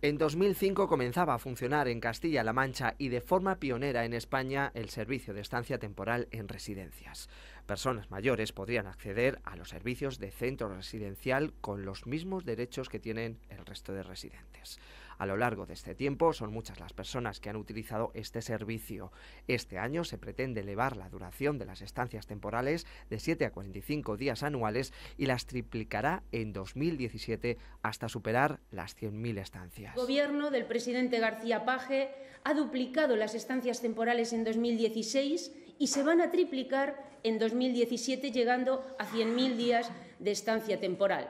En 2005 comenzaba a funcionar en Castilla-La Mancha y de forma pionera en España el servicio de estancia temporal en residencias. Personas mayores podrían acceder a los servicios de centro residencial con los mismos derechos que tienen el resto de residentes. A lo largo de este tiempo son muchas las personas que han utilizado este servicio. Este año se pretende elevar la duración de las estancias temporales de 7 a 45 días anuales y las triplicará en 2017 hasta superar las 100.000 estancias. El gobierno del presidente García Paje ha duplicado las estancias temporales en 2016 y se van a triplicar en 2017, llegando a 100.000 días de estancia temporal.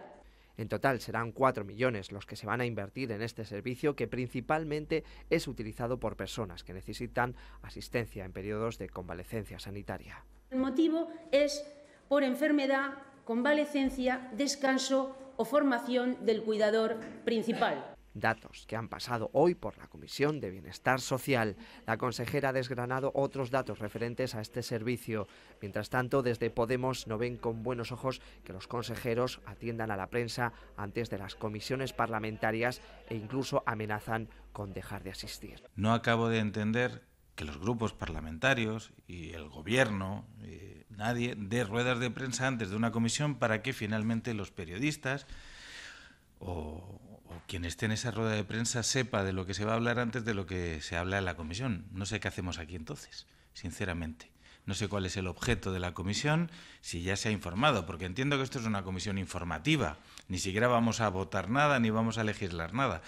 En total serán 4 millones los que se van a invertir en este servicio que principalmente es utilizado por personas que necesitan asistencia en periodos de convalecencia sanitaria. El motivo es por enfermedad, convalecencia, descanso o formación del cuidador principal datos que han pasado hoy por la Comisión de Bienestar Social. La consejera ha desgranado otros datos referentes a este servicio. Mientras tanto, desde Podemos no ven con buenos ojos que los consejeros atiendan a la prensa antes de las comisiones parlamentarias e incluso amenazan con dejar de asistir. No acabo de entender que los grupos parlamentarios y el gobierno, eh, nadie, dé ruedas de prensa antes de una comisión para que finalmente los periodistas o, o quien esté en esa rueda de prensa sepa de lo que se va a hablar antes de lo que se habla en la comisión. No sé qué hacemos aquí entonces, sinceramente. No sé cuál es el objeto de la comisión, si ya se ha informado, porque entiendo que esto es una comisión informativa. Ni siquiera vamos a votar nada ni vamos a legislar nada.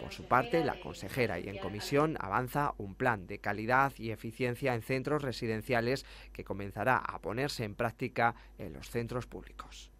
Por su parte, la consejera y en comisión avanza un plan de calidad y eficiencia en centros residenciales que comenzará a ponerse en práctica en los centros públicos.